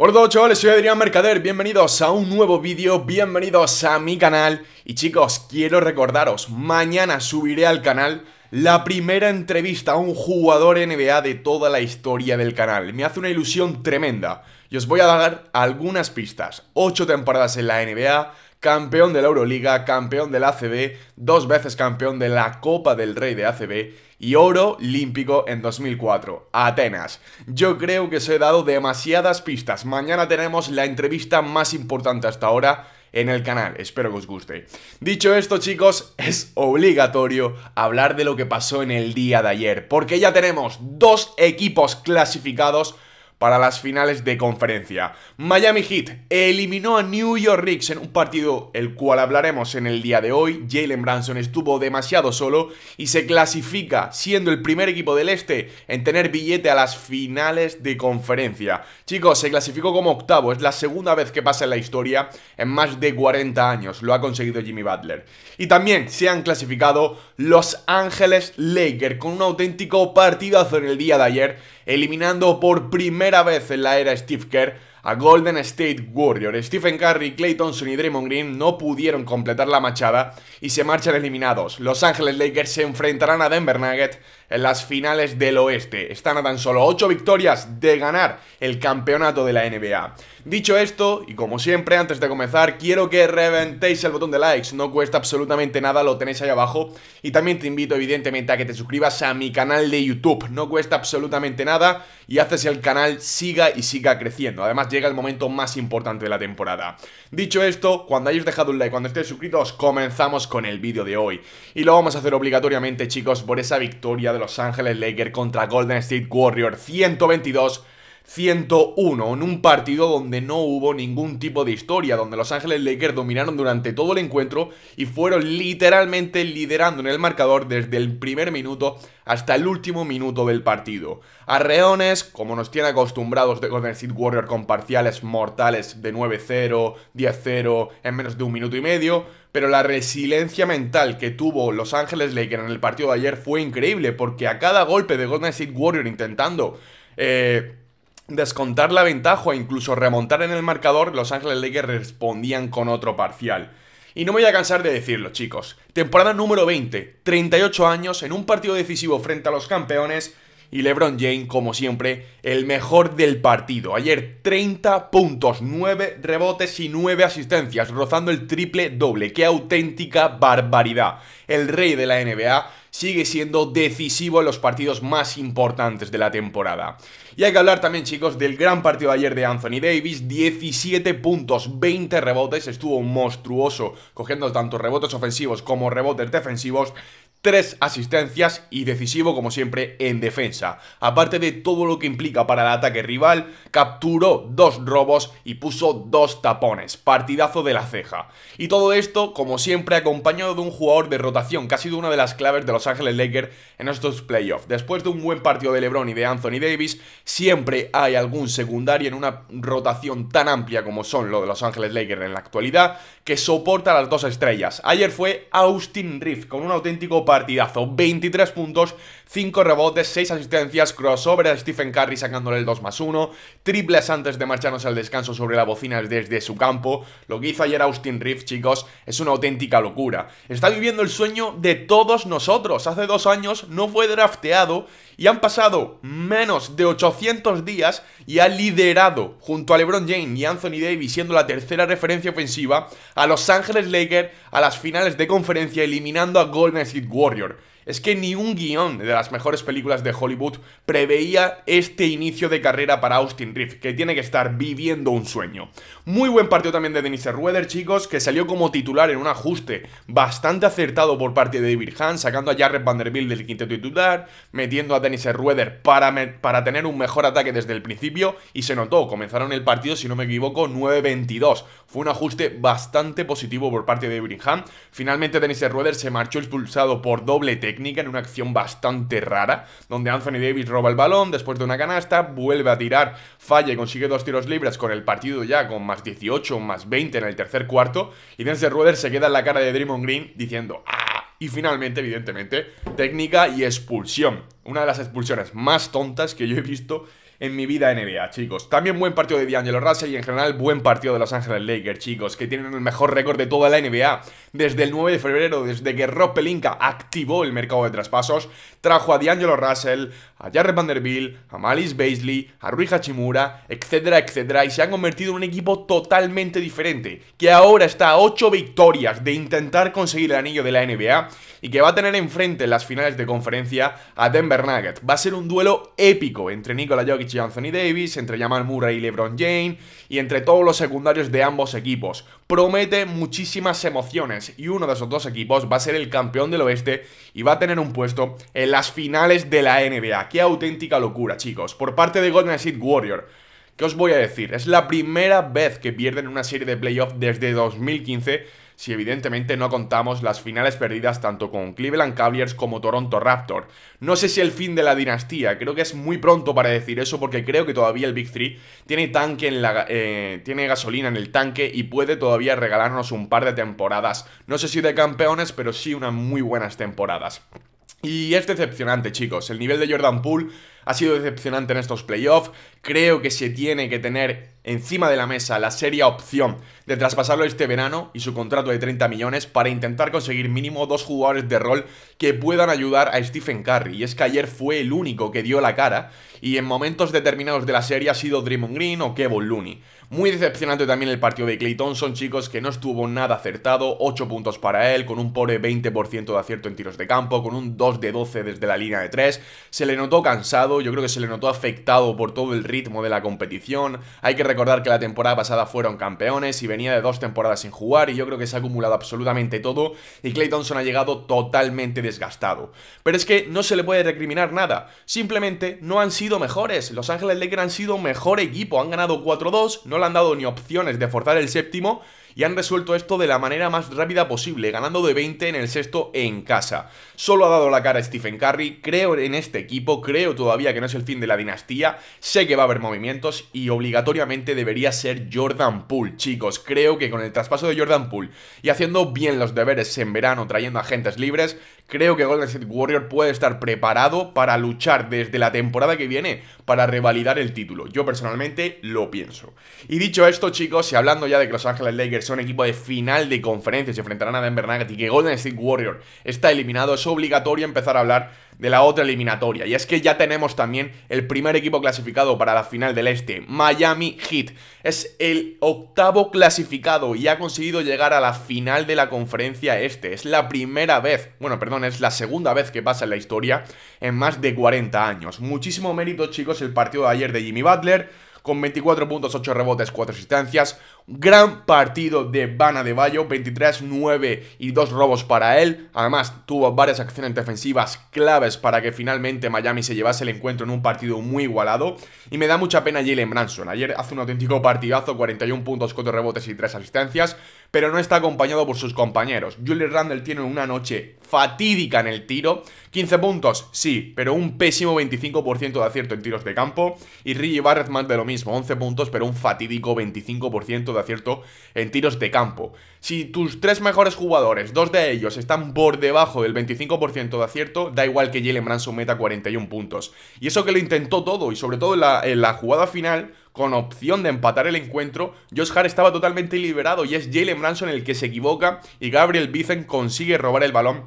Hola chavales, soy Adrián Mercader, bienvenidos a un nuevo vídeo, bienvenidos a mi canal y chicos, quiero recordaros, mañana subiré al canal la primera entrevista a un jugador NBA de toda la historia del canal. Me hace una ilusión tremenda y os voy a dar algunas pistas. 8 temporadas en la NBA, campeón de la Euroliga, campeón del ACB, dos veces campeón de la Copa del Rey de ACB y oro olímpico en 2004, Atenas. Yo creo que os he dado demasiadas pistas. Mañana tenemos la entrevista más importante hasta ahora en el canal, espero que os guste. Dicho esto chicos, es obligatorio hablar de lo que pasó en el día de ayer, porque ya tenemos dos equipos clasificados para las finales de conferencia. Miami Heat eliminó a New York Knicks en un partido el cual hablaremos en el día de hoy. Jalen Branson estuvo demasiado solo y se clasifica siendo el primer equipo del este en tener billete a las finales de conferencia. Chicos, se clasificó como octavo, es la segunda vez que pasa en la historia en más de 40 años, lo ha conseguido Jimmy Butler. Y también se han clasificado Los Ángeles Lakers con un auténtico partidazo en el día de ayer eliminando por primera vez en la era Steve Kerr a Golden State Warriors. Stephen Curry, Clay Thompson y Draymond Green no pudieron completar la machada y se marchan eliminados. Los Angeles Lakers se enfrentarán a Denver Nuggets en las finales del oeste. Están a tan solo 8 victorias de ganar el campeonato de la NBA. Dicho esto, y como siempre, antes de comenzar, quiero que reventéis el botón de likes. No cuesta absolutamente nada, lo tenéis ahí abajo. Y también te invito, evidentemente, a que te suscribas a mi canal de YouTube. No cuesta absolutamente nada y haces el canal siga y siga creciendo. Además, llega el momento más importante de la temporada. Dicho esto, cuando hayáis dejado un like, cuando estéis suscritos, comenzamos con el vídeo de hoy. Y lo vamos a hacer obligatoriamente, chicos, por esa victoria de los Ángeles Lakers contra Golden State Warriors 122 101 en un partido donde no hubo ningún tipo de historia, donde Los Ángeles Lakers dominaron durante todo el encuentro y fueron literalmente liderando en el marcador desde el primer minuto hasta el último minuto del partido. reones, como nos tiene acostumbrados de Golden State Warrior con parciales mortales de 9-0, 10-0 en menos de un minuto y medio, pero la resiliencia mental que tuvo Los Ángeles Lakers en el partido de ayer fue increíble porque a cada golpe de Golden State Warrior intentando... Eh, descontar la ventaja o incluso remontar en el marcador, Los Ángeles Lakers respondían con otro parcial. Y no me voy a cansar de decirlo, chicos. Temporada número 20, 38 años, en un partido decisivo frente a los campeones, y LeBron James, como siempre, el mejor del partido. Ayer 30 puntos, 9 rebotes y 9 asistencias, rozando el triple doble. ¡Qué auténtica barbaridad! El rey de la NBA sigue siendo decisivo en los partidos más importantes de la temporada. Y hay que hablar también, chicos, del gran partido de ayer de Anthony Davis, 17 puntos, 20 rebotes, estuvo monstruoso, cogiendo tanto rebotes ofensivos como rebotes defensivos, tres asistencias y decisivo como siempre en defensa. Aparte de todo lo que implica para el ataque rival, capturó dos robos y puso dos tapones, partidazo de la ceja. Y todo esto, como siempre, acompañado de un jugador de rotación que ha sido una de las claves de Los Angeles Lakers en estos playoffs. Después de un buen partido de LeBron y de Anthony Davis, siempre hay algún secundario en una rotación tan amplia como son los de Los Ángeles Lakers en la actualidad, que soporta las dos estrellas. Ayer fue Austin Riff con un auténtico partidazo. 23 puntos, 5 rebotes, 6 asistencias, crossover a Stephen Curry sacándole el 2 más 1, triples antes de marcharnos al descanso sobre la bocina desde su campo. Lo que hizo ayer Austin Reeves, chicos, es una auténtica locura. Está viviendo el sueño de todos nosotros. Hace dos años no fue drafteado y han pasado menos de 800 días y ha liderado junto a LeBron James y Anthony Davis siendo la tercera referencia ofensiva a Los Angeles Lakers a las finales de conferencia eliminando a Golden State Warriors es que ni un guión de las mejores películas de Hollywood preveía este inicio de carrera para Austin Reeves, que tiene que estar viviendo un sueño. Muy buen partido también de Dennis Rueder, chicos, que salió como titular en un ajuste bastante acertado por parte de David Hahn, sacando a Jared Vanderbilt del quinteto titular, metiendo a Dennis Rueder para, para tener un mejor ataque desde el principio, y se notó, comenzaron el partido, si no me equivoco, 9-22. Fue un ajuste bastante positivo por parte de David Hahn. Finalmente Dennis Rueder se marchó expulsado por doble técnica en una acción bastante rara, donde Anthony Davis roba el balón después de una canasta, vuelve a tirar, falla y consigue dos tiros libres con el partido ya con más 18, más 20 en el tercer cuarto, y Denzel Rueder se queda en la cara de Draymond Green diciendo ¡Ah! Y finalmente, evidentemente, técnica y expulsión. Una de las expulsiones más tontas que yo he visto en mi vida NBA, chicos. También buen partido de D'Angelo Russell y en general buen partido de Los Ángeles Lakers, chicos, que tienen el mejor récord de toda la NBA. Desde el 9 de febrero, desde que Rob Pelinka activó el mercado de traspasos, trajo a D'Angelo Russell, a Jared Vanderbilt, a Malice Baisley, a Rui Hachimura, etcétera, etcétera, y se han convertido en un equipo totalmente diferente, que ahora está a 8 victorias de intentar conseguir el anillo de la NBA y que va a tener enfrente en las finales de conferencia a Denver Nuggets. Va a ser un duelo épico entre Nikola Jokic Anthony Davis, entre Jamal Murray y LeBron James, y entre todos los secundarios de ambos equipos. Promete muchísimas emociones y uno de esos dos equipos va a ser el campeón del oeste y va a tener un puesto en las finales de la NBA. ¡Qué auténtica locura, chicos! Por parte de Golden State Warrior. ¿Qué os voy a decir? Es la primera vez que pierden una serie de playoffs desde 2015 si evidentemente no contamos las finales perdidas tanto con Cleveland Cavaliers como Toronto Raptor. No sé si el fin de la dinastía, creo que es muy pronto para decir eso porque creo que todavía el Big Three tiene tanque en la eh, tiene gasolina en el tanque y puede todavía regalarnos un par de temporadas. No sé si de campeones, pero sí unas muy buenas temporadas. Y es decepcionante, chicos, el nivel de Jordan Poole ha sido decepcionante en estos playoffs. Creo que se tiene que tener encima de la mesa la seria opción de traspasarlo este verano y su contrato de 30 millones para intentar conseguir mínimo dos jugadores de rol que puedan ayudar a Stephen Curry. Y es que ayer fue el único que dio la cara y en momentos determinados de la serie ha sido Draymond Green o Kevin Looney. Muy decepcionante también el partido de Clayton, son chicos, que no estuvo nada acertado, 8 puntos para él, con un pobre 20% de acierto en tiros de campo, con un 2 de 12 desde la línea de 3, se le notó cansado yo creo que se le notó afectado por todo el ritmo de la competición. Hay que recordar que la temporada pasada fueron campeones y venía de dos temporadas sin jugar y yo creo que se ha acumulado absolutamente todo y Clay Thompson ha llegado totalmente desgastado. Pero es que no se le puede recriminar nada, simplemente no han sido mejores. Los Ángeles Lakers han sido mejor equipo, han ganado 4-2, no le han dado ni opciones de forzar el séptimo y han resuelto esto de la manera más rápida posible, ganando de 20 en el sexto en casa. Solo ha dado la cara Stephen Curry, creo en este equipo, creo todavía que no es el fin de la dinastía, sé que va a haber movimientos y obligatoriamente debería ser Jordan Poole, chicos. Creo que con el traspaso de Jordan Poole y haciendo bien los deberes en verano, trayendo agentes libres, creo que Golden State Warrior puede estar preparado para luchar desde la temporada que viene para revalidar el título. Yo personalmente lo pienso. Y dicho esto, chicos, y hablando ya de que Los Ángeles Lakers son equipo de final de conferencia, se enfrentarán a Denver Nuggets y que Golden State Warrior está eliminado, es obligatorio empezar a hablar de la otra eliminatoria. Y es que ya tenemos también el primer equipo clasificado para la final del Este, Miami Heat. Es el octavo clasificado y ha conseguido llegar a la final de la conferencia Este. Es la primera vez, bueno, perdón, es la segunda vez que pasa en la historia en más de 40 años. Muchísimo mérito, chicos, el partido de ayer de Jimmy Butler con 24 puntos, 8 rebotes, 4 asistencias. Gran partido de Bana de Bayo, 23, 9 y 2 robos para él. Además, tuvo varias acciones defensivas claves para que finalmente Miami se llevase el encuentro en un partido muy igualado. Y me da mucha pena Jalen Branson. Ayer hace un auténtico partidazo, 41 puntos, 4 rebotes y 3 asistencias pero no está acompañado por sus compañeros. Julie Randle tiene una noche fatídica en el tiro. 15 puntos, sí, pero un pésimo 25% de acierto en tiros de campo. Y Rigi Barrett más de lo mismo, 11 puntos, pero un fatídico 25% de acierto en tiros de campo. Si tus tres mejores jugadores, dos de ellos, están por debajo del 25% de acierto, da igual que Jalen Branson meta 41 puntos. Y eso que lo intentó todo, y sobre todo en la jugada final, con opción de empatar el encuentro, Josh Hart estaba totalmente liberado y es Jalen Branson el que se equivoca y Gabriel bizen consigue robar el balón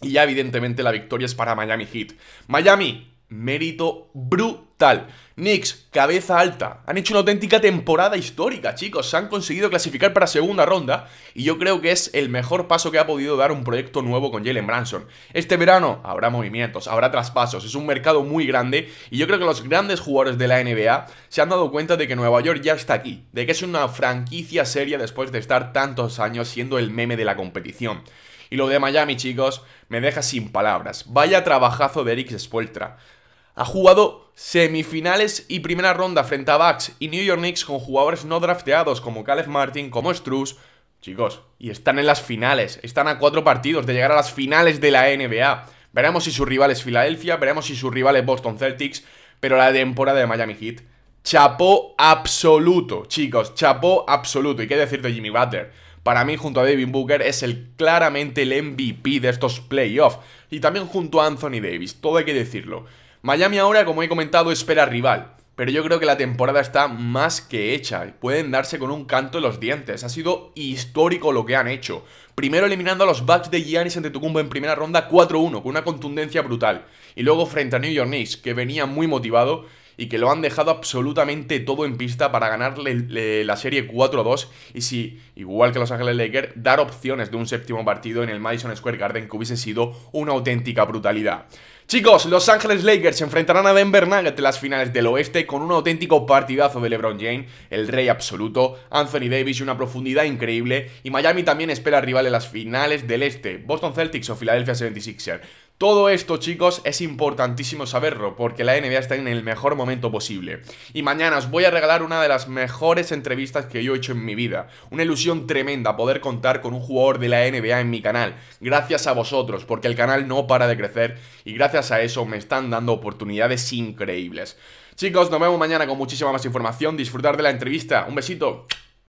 y ya evidentemente la victoria es para Miami Heat. Miami, mérito brutal. Knicks, cabeza alta. Han hecho una auténtica temporada histórica, chicos. Se han conseguido clasificar para segunda ronda y yo creo que es el mejor paso que ha podido dar un proyecto nuevo con Jalen Branson. Este verano habrá movimientos, habrá traspasos, es un mercado muy grande y yo creo que los grandes jugadores de la NBA se han dado cuenta de que Nueva York ya está aquí, de que es una franquicia seria después de estar tantos años siendo el meme de la competición. Y lo de Miami, chicos, me deja sin palabras. Vaya trabajazo de Eric Spoltra. Ha jugado semifinales y primera ronda frente a Bucks y New York Knicks con jugadores no drafteados como Caleb Martin, como Struz. Chicos, y están en las finales. Están a cuatro partidos de llegar a las finales de la NBA. Veremos si su rival es Filadelfia, veremos si su rival es Boston Celtics, pero la temporada de Miami Heat. Chapó absoluto, chicos, chapó absoluto. Y qué decir de Jimmy Butler. Para mí, junto a David Booker, es el claramente el MVP de estos playoffs. Y también junto a Anthony Davis, todo hay que decirlo. Miami ahora, como he comentado, espera rival. Pero yo creo que la temporada está más que hecha. Pueden darse con un canto en los dientes. Ha sido histórico lo que han hecho. Primero eliminando a los Bucks de Giannis Tucumbo en primera ronda 4-1 con una contundencia brutal. Y luego frente a New York Knicks, que venía muy motivado y que lo han dejado absolutamente todo en pista para ganarle la serie 4-2 y si, igual que Los Ángeles Lakers, dar opciones de un séptimo partido en el Madison Square Garden que hubiese sido una auténtica brutalidad. Chicos, Los Ángeles Lakers se enfrentarán a Denver Nuggets en las finales del oeste con un auténtico partidazo de LeBron James, el rey absoluto, Anthony Davis y una profundidad increíble, y Miami también espera rival en las finales del este, Boston Celtics o Philadelphia 76ers. Todo esto, chicos, es importantísimo saberlo, porque la NBA está en el mejor momento posible. Y mañana os voy a regalar una de las mejores entrevistas que yo he hecho en mi vida. Una ilusión tremenda poder contar con un jugador de la NBA en mi canal. Gracias a vosotros, porque el canal no para de crecer y gracias a eso me están dando oportunidades increíbles. Chicos, nos vemos mañana con muchísima más información. Disfrutar de la entrevista. Un besito.